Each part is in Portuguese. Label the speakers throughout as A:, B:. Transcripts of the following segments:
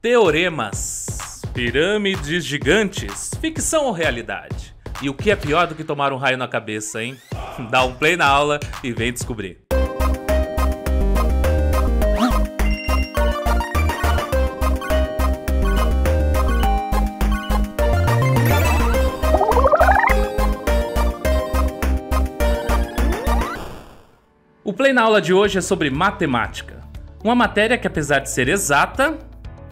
A: Teoremas, pirâmides gigantes, ficção ou realidade? E o que é pior do que tomar um raio na cabeça, hein? Dá um play na aula e vem descobrir. O play na aula de hoje é sobre matemática. Uma matéria que, apesar de ser exata,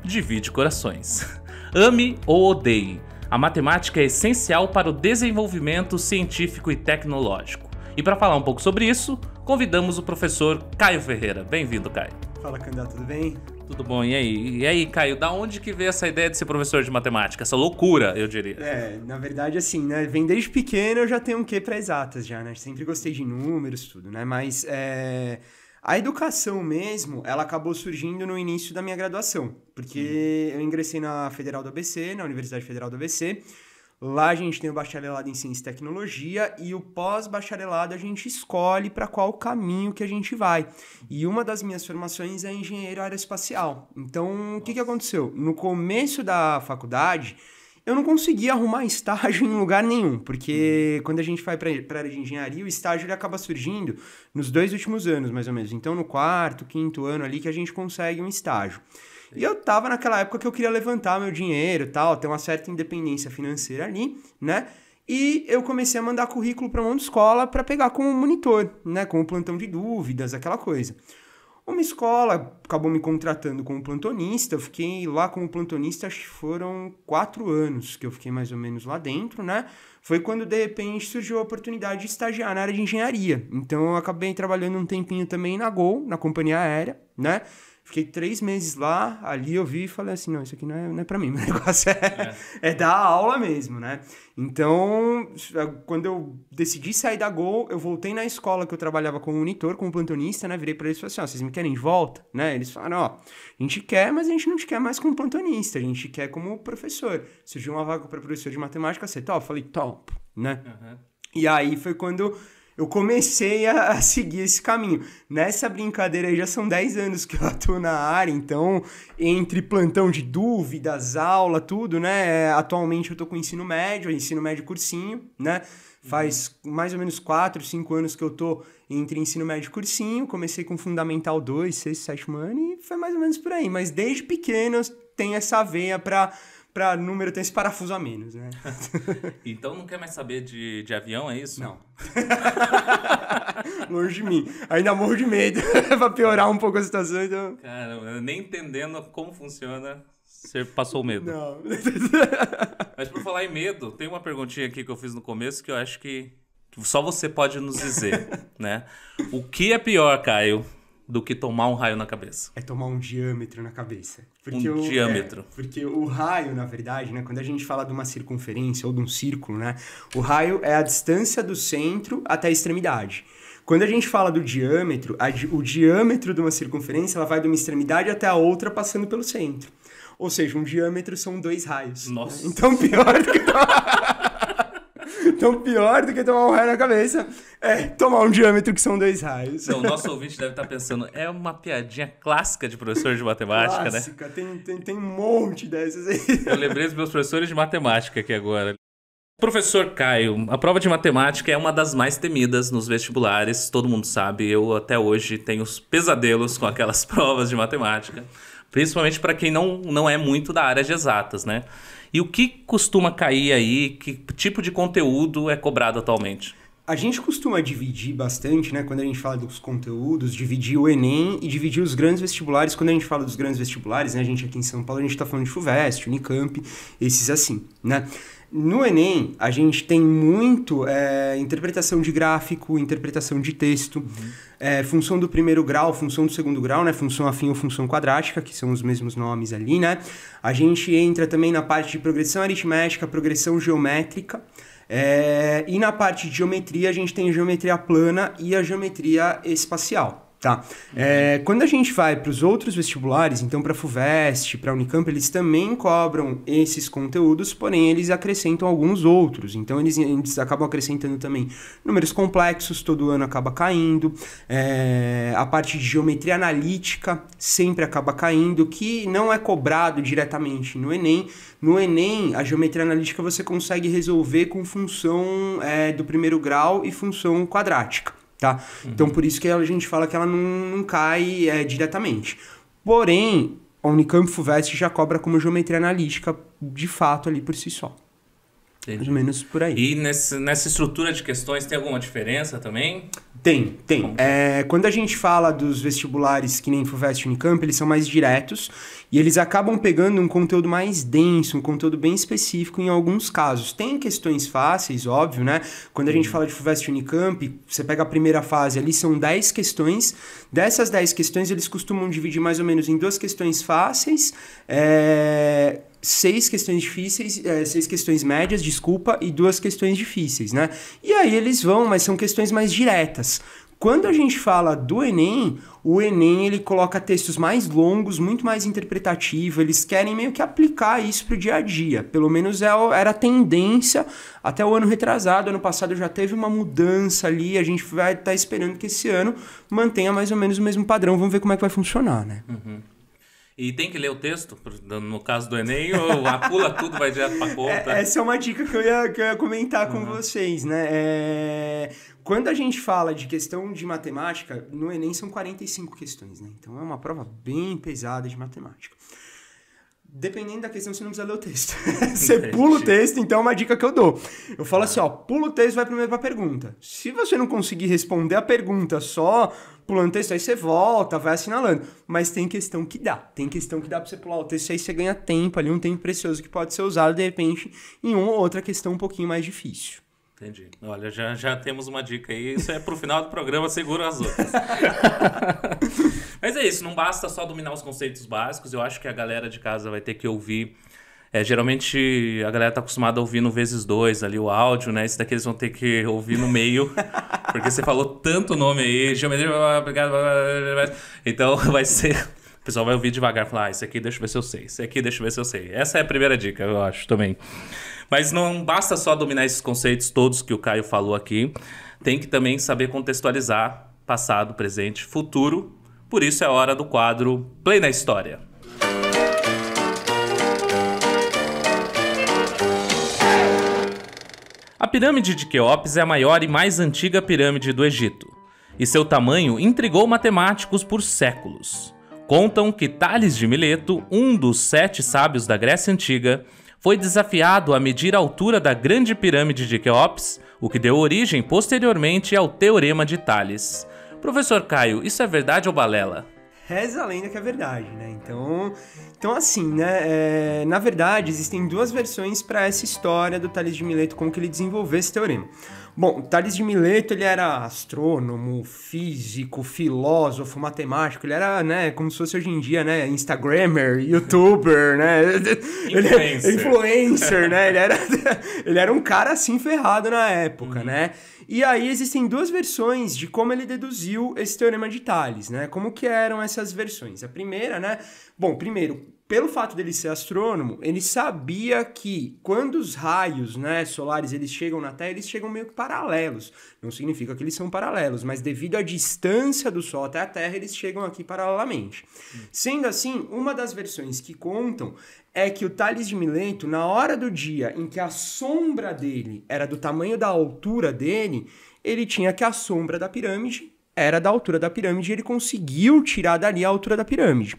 A: divide corações. Ame ou odeie, a matemática é essencial para o desenvolvimento científico e tecnológico. E para falar um pouco sobre isso, convidamos o professor Caio Ferreira. Bem-vindo, Caio.
B: Fala, candidato, tudo bem?
A: Tudo bom, e aí? E aí, Caio, da onde que veio essa ideia de ser professor de matemática? Essa loucura, eu diria.
B: É, na verdade, assim, né? Vem desde pequeno, eu já tenho um quê para exatas já, né? Sempre gostei de números, tudo, né? Mas é... A educação mesmo, ela acabou surgindo no início da minha graduação, porque uhum. eu ingressei na Federal do ABC, na Universidade Federal do ABC. Lá a gente tem o bacharelado em ciência e tecnologia e o pós-bacharelado a gente escolhe para qual caminho que a gente vai. E uma das minhas formações é engenheiro aeroespacial. Então, o que, que aconteceu? No começo da faculdade, eu não conseguia arrumar estágio em lugar nenhum, porque uhum. quando a gente vai para a área de engenharia, o estágio ele acaba surgindo nos dois últimos anos, mais ou menos. Então, no quarto, quinto ano ali que a gente consegue um estágio. E eu tava naquela época que eu queria levantar meu dinheiro tal, ter uma certa independência financeira ali, né? E eu comecei a mandar currículo para um monte de escola para pegar como monitor, né? Como plantão de dúvidas, aquela coisa. Uma escola acabou me contratando como plantonista, eu fiquei lá como plantonista, acho que foram quatro anos que eu fiquei mais ou menos lá dentro, né? Foi quando de repente surgiu a oportunidade de estagiar na área de engenharia. Então eu acabei trabalhando um tempinho também na Gol, na companhia aérea, né? Fiquei três meses lá, ali eu vi e falei assim, não, isso aqui não é, não é para mim, meu negócio é, é. é dar aula mesmo, né? Então, quando eu decidi sair da Gol, eu voltei na escola que eu trabalhava como monitor, como plantonista, né? Virei para eles e falei assim, ó, vocês me querem de volta? Né? Eles falaram, ó, a gente quer, mas a gente não te quer mais como plantonista, a gente quer como professor. Surgiu uma vaga para professor de matemática, você top? Falei, top, né? Uhum. E aí foi quando eu comecei a, a, seguir esse caminho. Nessa brincadeira aí já são 10 anos que eu atuo na área, então entre plantão de dúvidas, aula, tudo, né? É, atualmente eu tô com ensino médio, ensino médio cursinho, né? Faz mais ou menos 4, 5 anos que eu tô entre ensino médio e cursinho. Comecei com Fundamental 2, 6, 7 anos e foi mais ou menos por aí. Mas desde pequeno eu tenho essa veia para para número tem esse parafuso a menos, né?
A: então não quer mais saber de, de avião, é isso? Não.
B: Longe de mim. Ainda morro de medo pra piorar um pouco a situação, então...
A: Cara, nem entendendo como funciona, você passou medo. Não. Mas por falar em medo, tem uma perguntinha aqui que eu fiz no começo que eu acho que só você pode nos dizer, né? O que é pior, Caio? do que tomar um raio na cabeça.
B: É tomar um diâmetro na cabeça. Porque um o, diâmetro. É, porque o raio, na verdade, né, quando a gente fala de uma circunferência ou de um círculo, né, o raio é a distância do centro até a extremidade. Quando a gente fala do diâmetro, a, o diâmetro de uma circunferência ela vai de uma extremidade até a outra passando pelo centro. Ou seja, um diâmetro são dois raios. Nossa. Né? Então, pior do que. Então, pior do que tomar um raio na cabeça é tomar um diâmetro que são dois raios. Então, o nosso
A: ouvinte deve estar tá pensando, é uma piadinha clássica de professor de matemática, clássica, né? Clássica, tem, tem, tem um
B: monte dessas aí.
A: Eu lembrei dos meus professores de matemática aqui agora. Professor Caio, a prova de matemática é uma das mais temidas nos vestibulares, todo mundo sabe. Eu até hoje tenho os pesadelos com aquelas provas de matemática, principalmente para quem não, não é muito da área de exatas, né? E o que costuma cair aí? Que tipo de conteúdo é cobrado atualmente?
B: A gente costuma dividir bastante, né, quando a gente fala dos conteúdos, dividir o Enem e dividir os grandes vestibulares. Quando a gente fala dos grandes vestibulares, né, a gente aqui em São Paulo, a gente está falando de FUVEST, Unicamp, esses assim, né? No Enem, a gente tem muito é, interpretação de gráfico, interpretação de texto, uhum. é, função do primeiro grau, função do segundo grau, né? Função afim ou função quadrática, que são os mesmos nomes ali, né? A gente entra também na parte de progressão aritmética, progressão geométrica. É, e na parte de geometria, a gente tem geometria plana e a geometria espacial. Tá. É, quando a gente vai para os outros vestibulares, então para a FUVEST, para a Unicamp, eles também cobram esses conteúdos, porém eles acrescentam alguns outros. Então eles, eles acabam acrescentando também números complexos, todo ano acaba caindo. É, a parte de geometria analítica sempre acaba caindo, que não é cobrado diretamente no Enem. No Enem, a geometria analítica você consegue resolver com função é, do primeiro grau e função quadrática tá? Uhum. Então por isso que a gente fala que ela não, não cai é, diretamente. Porém, a Unicamp FUVEST já cobra como geometria analítica de fato ali por si só. Entendi. Mais ou menos
A: por aí. E nesse, nessa estrutura de questões tem alguma diferença também?
B: Tem, tem. É, quando a gente fala dos vestibulares que nem FUVEST Unicamp, eles são mais diretos e eles acabam pegando um conteúdo mais denso, um conteúdo bem específico em alguns casos. Tem questões fáceis, óbvio, né? Quando a gente uhum. fala de FUVEST Unicamp, você pega a primeira fase ali, são 10 questões. Dessas 10 questões, eles costumam dividir mais ou menos em duas questões fáceis, é, seis questões difíceis, é, seis questões médias, desculpa, e duas questões difíceis, né? E aí eles vão, mas são questões mais diretas. Quando a gente fala do Enem, o Enem ele coloca textos mais longos, muito mais interpretativo, eles querem meio que aplicar isso para o dia a dia. Pelo menos é era a tendência até o ano retrasado, ano passado já teve uma mudança ali, a gente vai estar tá esperando que esse ano mantenha mais ou menos o mesmo padrão, vamos ver como é que vai funcionar, né?
A: Uhum. E tem que ler o texto, no caso do Enem, ou a pula tudo, vai direto pra é, conta. É, essa é uma dica que eu ia, que eu ia comentar com uhum.
B: vocês, né? É, quando a gente fala de questão de matemática, no Enem são 45 questões, né? Então é uma prova bem pesada de matemática. Dependendo da questão, você não precisa ler o texto. você pula o texto, então é uma dica que eu dou. Eu falo assim, ó, pula o texto, vai primeiro pra pergunta. Se você não conseguir responder a pergunta só pulando o texto, aí você volta, vai assinalando. Mas tem questão que dá. Tem questão que dá pra você pular o texto, aí você ganha tempo ali, um tempo precioso que pode ser usado, de repente, em uma ou outra questão um pouquinho mais difícil.
A: Entendi. Olha, já, já temos uma dica aí. Isso é pro final do programa, segura as outras. Mas é isso, não basta só dominar os conceitos básicos. Eu acho que a galera de casa vai ter que ouvir. É, geralmente a galera tá acostumada a ouvir no vezes dois ali o áudio, né? Esse daqui eles vão ter que ouvir no meio, porque você falou tanto nome aí. Geometria, obrigado. Então vai ser. O pessoal vai ouvir devagar falar: ah, esse aqui deixa eu ver se eu sei, esse aqui deixa eu ver se eu sei. Essa é a primeira dica, eu acho também. Mas não basta só dominar esses conceitos todos que o Caio falou aqui. Tem que também saber contextualizar passado, presente, futuro. Por isso é hora do quadro Play na História. A pirâmide de Queops é a maior e mais antiga pirâmide do Egito, e seu tamanho intrigou matemáticos por séculos. Contam que Tales de Mileto, um dos sete sábios da Grécia Antiga, foi desafiado a medir a altura da Grande Pirâmide de Queops, o que deu origem posteriormente ao Teorema de Thales. Professor Caio, isso é verdade ou balela?
B: Reza a lenda que é verdade, né? Então, então assim, né? É, na verdade, existem duas versões para essa história do Thales de Mileto, como que ele desenvolveu esse teorema. Bom, Tales de Mileto, ele era astrônomo, físico, filósofo, matemático, ele era, né, como se fosse hoje em dia, né, instagrammer, youtuber, né? É influencer. Ele, influencer, né? Ele era, ele era um cara assim ferrado na época, uhum. né? E aí existem duas versões de como ele deduziu esse teorema de Tales, né? Como que eram essas versões? A primeira, né? Bom, primeiro, pelo fato dele ser astrônomo, ele sabia que quando os raios né, solares eles chegam na Terra, eles chegam meio que paralelos. Não significa que eles são paralelos, mas devido à distância do Sol até a Terra, eles chegam aqui paralelamente. Hum. Sendo assim, uma das versões que contam é que o Tales de Mileto, na hora do dia em que a sombra dele era do tamanho da altura dele, ele tinha que a sombra da pirâmide era da altura da pirâmide e ele conseguiu tirar dali a altura da pirâmide.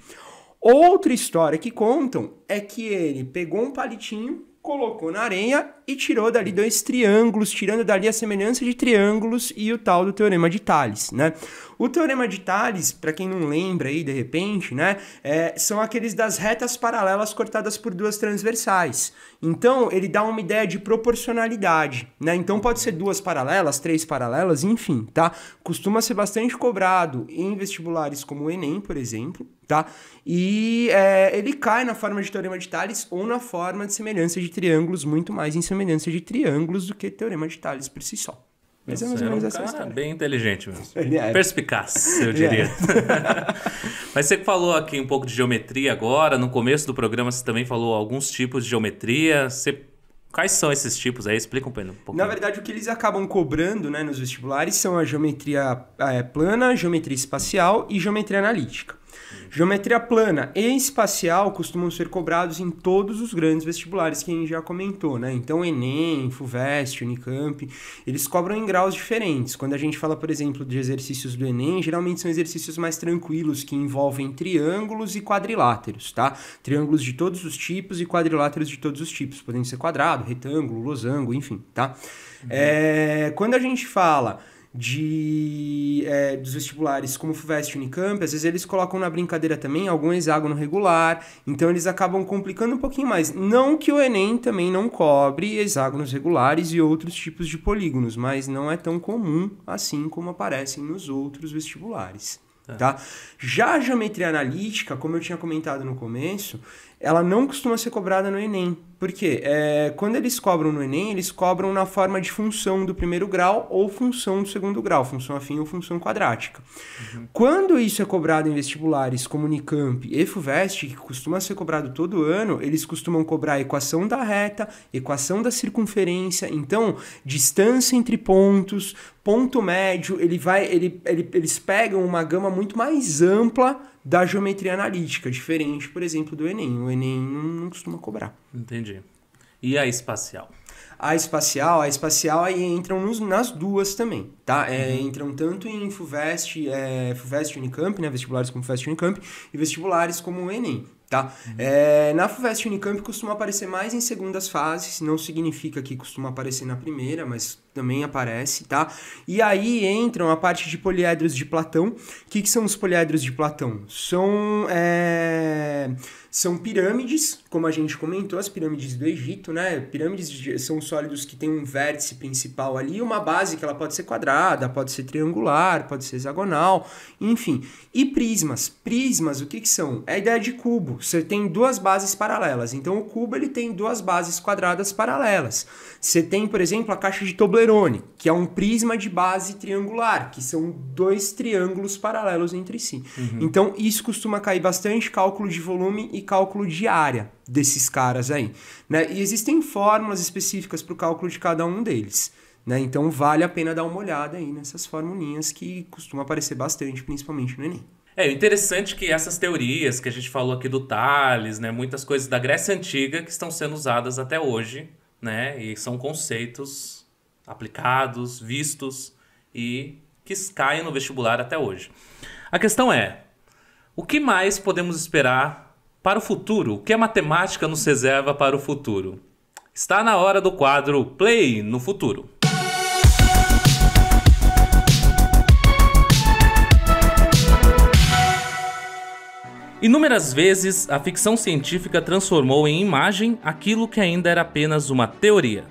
B: Outra história que contam é que ele pegou um palitinho, colocou na areia e tirou dali dois triângulos, tirando dali a semelhança de triângulos e o tal do teorema de Thales, né? O teorema de Thales, para quem não lembra aí de repente, né, é, são aqueles das retas paralelas cortadas por duas transversais. Então, ele dá uma ideia de proporcionalidade, né? Então pode ser duas paralelas, três paralelas, enfim, tá? Costuma ser bastante cobrado em vestibulares como o ENEM, por exemplo, tá? E é, ele cai na forma de teorema de Thales ou na forma de semelhança de triângulos, muito mais em semelhança semelhança de triângulos do que teorema
A: de Thales por si só. Mas Nossa, é mais ou é menos um essa história. Bem inteligente mesmo. É. Perspicaz, eu diria. É. Mas você falou aqui um pouco de geometria agora. No começo do programa você também falou alguns tipos de geometria. Você... Quais são esses tipos aí? Explica um pouco.
B: Na verdade, o que eles acabam cobrando né, nos vestibulares são a geometria é, plana, geometria espacial e geometria analítica. Geometria plana e espacial costumam ser cobrados em todos os grandes vestibulares que a gente já comentou, né? Então, Enem, FUVEST, Unicamp, eles cobram em graus diferentes. Quando a gente fala, por exemplo, de exercícios do Enem, geralmente são exercícios mais tranquilos, que envolvem triângulos e quadriláteros, tá? Triângulos de todos os tipos e quadriláteros de todos os tipos, podendo ser quadrado, retângulo, losango, enfim, tá? Uhum. É, quando a gente fala de é, dos vestibulares como FUVEST e Unicamp, às vezes eles colocam na brincadeira também algum hexágono regular, então eles acabam complicando um pouquinho mais. Não que o Enem também não cobre hexágonos regulares e outros tipos de polígonos, mas não é tão comum assim como aparecem nos outros vestibulares. É. Tá? Já a geometria analítica, como eu tinha comentado no começo, ela não costuma ser cobrada no Enem. Por quê? É, quando eles cobram no Enem, eles cobram na forma de função do primeiro grau ou função do segundo grau, função afim ou função quadrática. Uhum. Quando isso é cobrado em vestibulares como Unicamp e FUVEST, que costuma ser cobrado todo ano, eles costumam cobrar a equação da reta, equação da circunferência, então distância entre pontos, ponto médio, ele vai, ele, ele eles pegam uma gama muito mais ampla da geometria analítica, diferente, por exemplo, do Enem. O Enem não, não costuma cobrar. Entendi. E a espacial? a espacial, a espacial aí entram nos, nas duas também, tá? É, uhum. Entram tanto em FUVEST, é, FUVEST Unicamp, né? Vestibulares como FUVEST Unicamp e vestibulares como o Enem, tá? Uhum. É, na FUVEST Unicamp costuma aparecer mais em segundas fases, não significa que costuma aparecer na primeira, mas também aparece, tá? E aí entram a parte de poliedros de Platão. O que, que são os poliedros de Platão? São, é... são pirâmides, como a gente comentou, as pirâmides do Egito, né? Pirâmides de... são sólidos que tem um vértice principal ali, uma base que ela pode ser quadrada, pode ser triangular, pode ser hexagonal, enfim. E prismas. Prismas, o que, que são? É a ideia de cubo. Você tem duas bases paralelas. Então o cubo ele tem duas bases quadradas paralelas. Você tem, por exemplo, a caixa de Toblerone que é um prisma de base triangular, que são dois triângulos paralelos entre si. Uhum. Então, isso costuma cair bastante cálculo de volume e cálculo de área desses caras aí. Né? E existem fórmulas específicas para o cálculo de cada um deles. Né? Então, vale a pena dar uma olhada aí nessas formulinhas que costuma aparecer bastante, principalmente no Enem.
A: É interessante é que essas teorias que a gente falou aqui do Thales, né, muitas coisas da Grécia Antiga que estão sendo usadas até hoje, né, e são conceitos aplicados, vistos e que caem no vestibular até hoje. A questão é: o que mais podemos esperar para o futuro? O que a matemática nos reserva para o futuro? Está na hora do quadro Play no Futuro. Inúmeras vezes a ficção científica transformou em imagem aquilo que ainda era apenas uma teoria.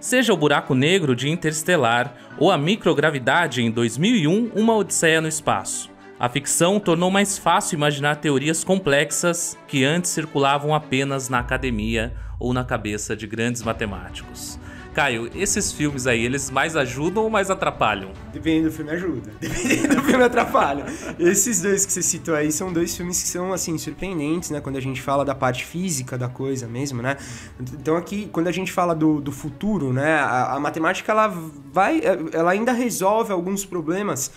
A: Seja o buraco negro de Interstellar ou a microgravidade em 2001, Uma Odisseia no Espaço. A ficção tornou mais fácil imaginar teorias complexas que antes circulavam apenas na academia ou na cabeça de grandes matemáticos. Caio, esses filmes aí, eles mais ajudam ou mais atrapalham?
B: Dependendo do filme, ajuda. Dependendo do filme, atrapalha. Esses dois que você citou aí são dois filmes que são, assim, surpreendentes, né? Quando a gente fala da parte física da coisa mesmo, né? Então aqui, quando a gente fala do, do futuro, né? A, a matemática, ela vai... Ela ainda resolve alguns problemas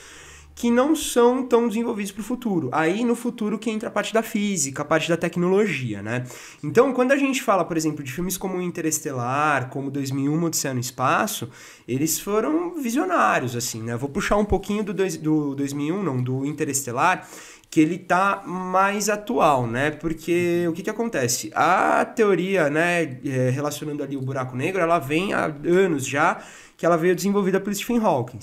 B: que não são tão desenvolvidos para o futuro. Aí no futuro que entra a parte da física, a parte da tecnologia, né? Então, quando a gente fala, por exemplo, de filmes como Interestelar, como 2001, Odisseia no Espaço, eles foram visionários, assim, né? Vou puxar um pouquinho do, dois, do 2001, não, do Interestelar, que ele tá mais atual, né? Porque o que, que acontece? A teoria, né, é, relacionando ali o buraco negro, ela vem há anos já, que ela veio desenvolvida pelo Stephen Hawking.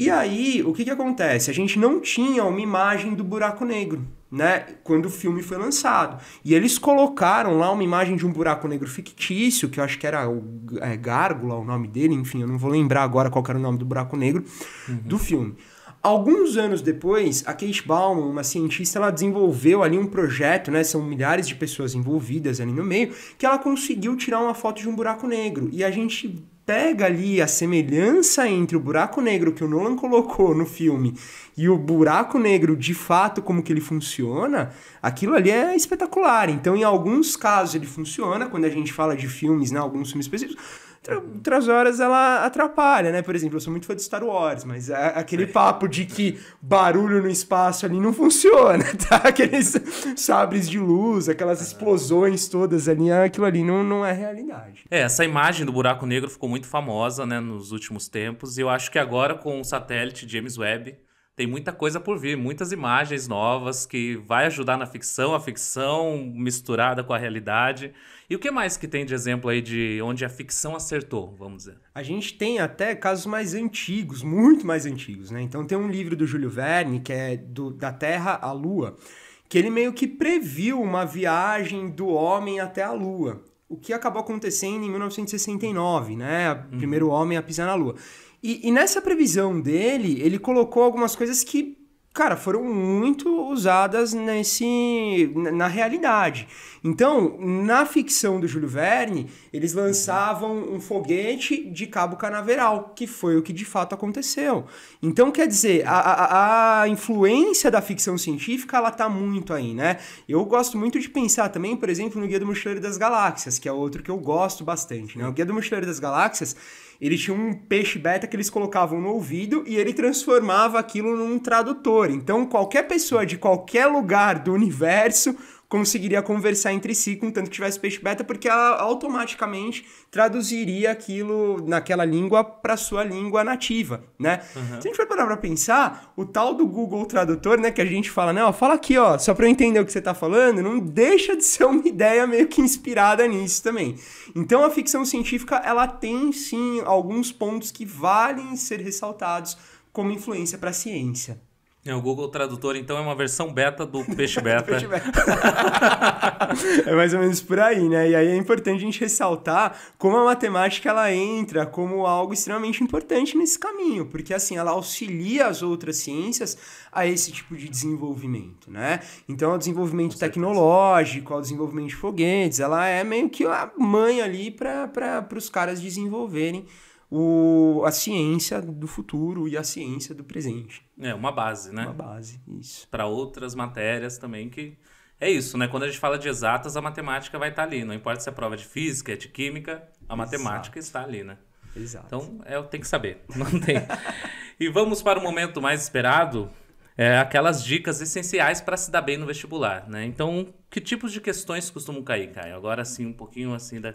B: E aí, o que, que acontece? A gente não tinha uma imagem do buraco negro. Né, quando o filme foi lançado. E eles colocaram lá uma imagem de um buraco negro fictício, que eu acho que era o é, Gárgula, o nome dele, enfim, eu não vou lembrar agora qual era o nome do buraco negro uhum. do filme. Alguns anos depois, a Kate Bauman, uma cientista, ela desenvolveu ali um projeto, né? São milhares de pessoas envolvidas ali no meio, que ela conseguiu tirar uma foto de um buraco negro. E a gente pega ali a semelhança entre o buraco negro que o Nolan colocou no filme e o buraco negro de fato como que ele funciona, aquilo ali é espetacular. Então, em alguns casos ele funciona, quando a gente fala de filmes, né, alguns filmes específicos, outras horas ela atrapalha, né? Por exemplo, eu sou muito fã de Star Wars, mas aquele papo de que barulho no espaço ali não funciona, tá? Aqueles sabres de luz, aquelas explosões todas ali, aquilo ali não, não é realidade.
A: É, essa imagem do buraco negro ficou muito famosa, né, nos últimos tempos, e eu acho que agora com o satélite James Webb, tem muita coisa por vir, muitas imagens novas que vai ajudar na ficção, a ficção misturada com a realidade. E o que mais que tem de exemplo aí de onde a ficção acertou, vamos dizer? A gente tem
B: até casos mais antigos, muito mais antigos, né? Então tem um livro do Júlio Verne, que é do, Da Terra à Lua, que ele meio que previu uma viagem do homem até a Lua. O que acabou acontecendo em 1969, né? O uhum. primeiro uhum. homem a pisar na Lua. E, e, nessa previsão dele, ele colocou algumas coisas que cara, foram muito usadas nesse, na realidade. Então, na ficção do Júlio Verne, eles lançavam um foguete de cabo canaveral, que foi o que de fato aconteceu. Então, quer dizer, a, a, a influência da ficção científica, ela tá muito aí, né? Eu gosto muito de pensar também, por exemplo, no Guia do Mochileiro das Galáxias, que é outro que eu gosto bastante, né? O Guia do Mochileiro das Galáxias, eles tinham um peixe beta que eles colocavam no ouvido e ele transformava aquilo num tradutor. Então, qualquer pessoa de qualquer lugar do universo conseguiria conversar entre si com tanto que tivesse peixe beta, porque ela automaticamente traduziria aquilo naquela língua para sua língua nativa, né? Uhum. Se a gente for parar para pensar, o tal do Google Tradutor, né, que a gente fala, né, ó, fala aqui, ó, só para eu entender o que você tá falando, não deixa de ser uma ideia meio que inspirada nisso também. Então a ficção científica, ela tem sim alguns pontos que valem ser ressaltados como influência para a ciência.
A: É, o Google Tradutor, então, é uma versão beta do Peixe Beta. peixe beta.
B: é mais ou menos por aí, né? E aí é importante a gente ressaltar como a matemática ela entra como algo extremamente importante nesse caminho, porque assim, ela auxilia as outras ciências a esse tipo de desenvolvimento, né? Então, o desenvolvimento tecnológico, o desenvolvimento de foguetes, ela é meio que a mãe ali para os caras desenvolverem o, a ciência do futuro e a ciência do presente.
A: É, uma base, né? Uma base, isso. Para outras matérias também que. É isso, né? Quando a gente fala de exatas, a matemática vai estar tá ali. Não importa se é prova de física, é de química, a Exato. matemática está ali, né? Exato. Então, é, tem que saber. Não tem. e vamos para o momento mais esperado. É, aquelas dicas essenciais para se dar bem no vestibular, né? Então, que tipos de questões costumam cair, Caio? Agora, assim, um pouquinho assim da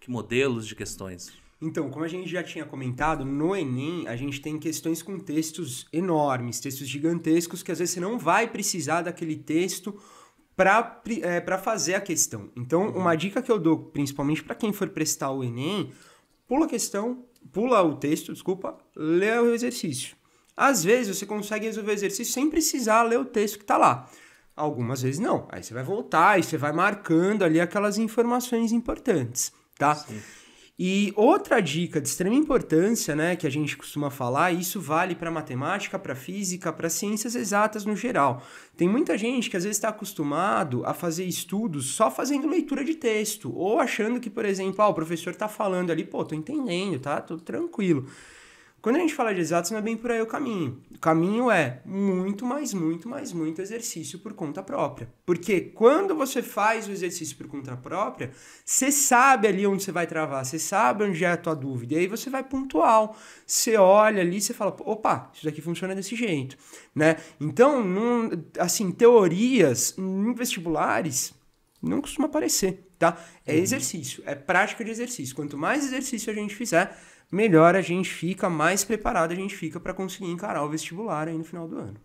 A: que modelos de questões?
B: Então, como a gente já tinha comentado, no Enem a gente tem questões com textos enormes, textos gigantescos, que às vezes você não vai precisar daquele texto para é, fazer a questão. Então, uhum. uma dica que eu dou, principalmente para quem for prestar o Enem, pula a questão, pula o texto, desculpa, lê o exercício. Às vezes você consegue resolver o exercício sem precisar ler o texto que está lá. Algumas vezes não. Aí você vai voltar e você vai marcando ali aquelas informações importantes tá? Sim. E outra dica de extrema importância, né, que a gente costuma falar, e isso vale para matemática, para física, para ciências exatas no geral. Tem muita gente que às vezes está acostumado a fazer estudos só fazendo leitura de texto, ou achando que, por exemplo, ah, o professor está falando ali, pô, tô entendendo, tá? Tô tranquilo. Quando a gente fala de exatos, não é bem por aí o caminho. O caminho é muito, mais, muito, mais, muito exercício por conta própria. Porque quando você faz o exercício por conta própria, você sabe ali onde você vai travar, você sabe onde é a tua dúvida, e aí você vai pontual. Você olha ali, você fala, opa, isso daqui funciona desse jeito, né? Então, num, assim, teorias em vestibulares não costuma aparecer, tá? É uhum. exercício, é prática de exercício. Quanto mais exercício a gente fizer, melhor a gente fica, mais preparado a gente fica para conseguir encarar o vestibular aí no final do ano.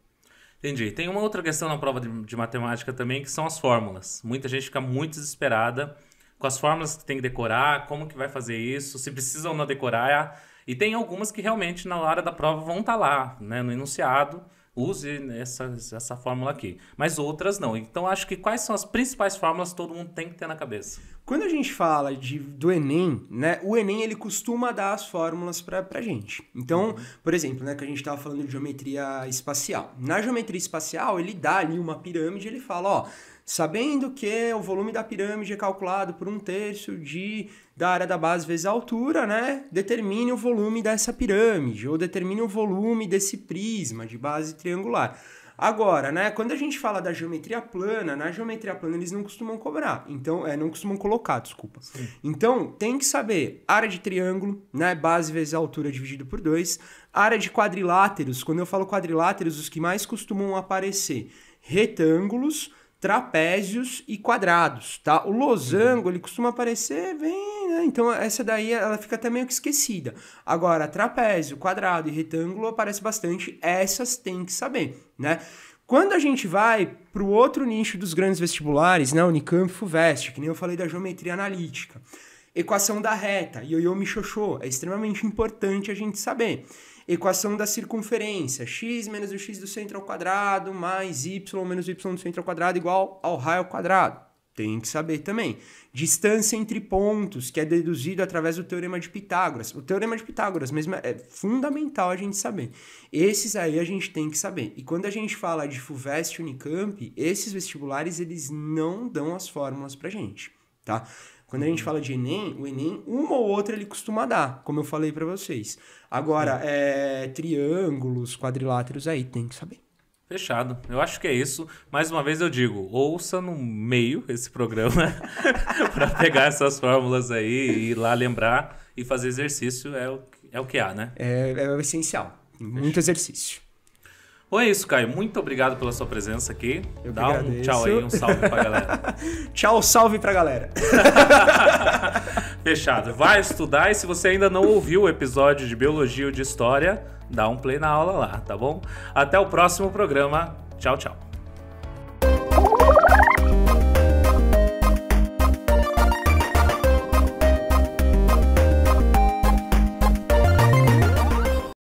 A: Entendi. Tem uma outra questão na prova de, de, matemática também, que são as fórmulas. Muita gente fica muito desesperada com as fórmulas que tem que decorar, como que vai fazer isso, se precisa ou não decorar. E tem algumas que realmente na hora da prova vão estar tá lá, né, no enunciado, use essa, essa fórmula aqui. Mas outras não. Então, acho que quais são as principais fórmulas que todo mundo tem que ter na cabeça?
B: Quando a gente fala de, do Enem, né, o Enem ele costuma dar as fórmulas para pra gente. Então, uhum. por exemplo, né, que a gente estava falando de geometria espacial. Na geometria espacial, ele dá ali uma pirâmide, ele fala, ó, sabendo que o volume da pirâmide é calculado por um terço de, da área da base vezes a altura, né? Determine o volume dessa pirâmide, ou determine o volume desse prisma de base triangular. Agora, né, quando a gente fala da geometria plana, na geometria plana eles não costumam cobrar, então, é, não costumam colocar, desculpa. Sim. Então, tem que saber área de triângulo, né, base vezes altura dividido por 2, área de quadriláteros, quando eu falo quadriláteros, os que mais costumam aparecer, retângulos, trapézios e quadrados, tá? O losango, uhum. ele costuma aparecer bem, né? Então essa daí ela fica até meio que esquecida. Agora, trapézio, quadrado e retângulo aparece bastante, essas tem que saber, né? Quando a gente vai para o outro nicho dos grandes vestibulares, né, Unicamp e FUVEST, que nem eu falei da geometria analítica, Equação da reta, mi Shosho, é extremamente importante a gente saber. Equação da circunferência, x menos o x do centro ao quadrado, mais y menos y do centro ao quadrado, igual ao raio ao quadrado. Tem que saber também. Distância entre pontos, que é deduzido através do teorema de Pitágoras. O teorema de Pitágoras mesmo é fundamental a gente saber. Esses aí a gente tem que saber. E quando a gente fala de FUVEST Unicamp, esses vestibulares eles não dão as fórmulas pra gente, tá? Quando a gente uhum. fala de Enem, o Enem, uma ou outra ele costuma dar, como eu falei para vocês. Agora, é, triângulos, quadriláteros, aí tem que saber.
A: Fechado. Eu acho que é isso. Mais uma vez eu digo, ouça no meio esse programa para pegar essas fórmulas aí e ir lá lembrar e fazer exercício é o, é o que há, né?
B: É, é o essencial. Muito exercício.
A: Bom, é isso, Caio. Muito obrigado pela sua presença aqui. Eu Dá um tchau aí, um salve pra galera.
B: tchau, salve pra galera.
A: Fechado. Vai estudar e se você ainda não ouviu o episódio de Biologia ou de História, dá um play na aula lá, tá bom? Até o próximo programa. Tchau, tchau.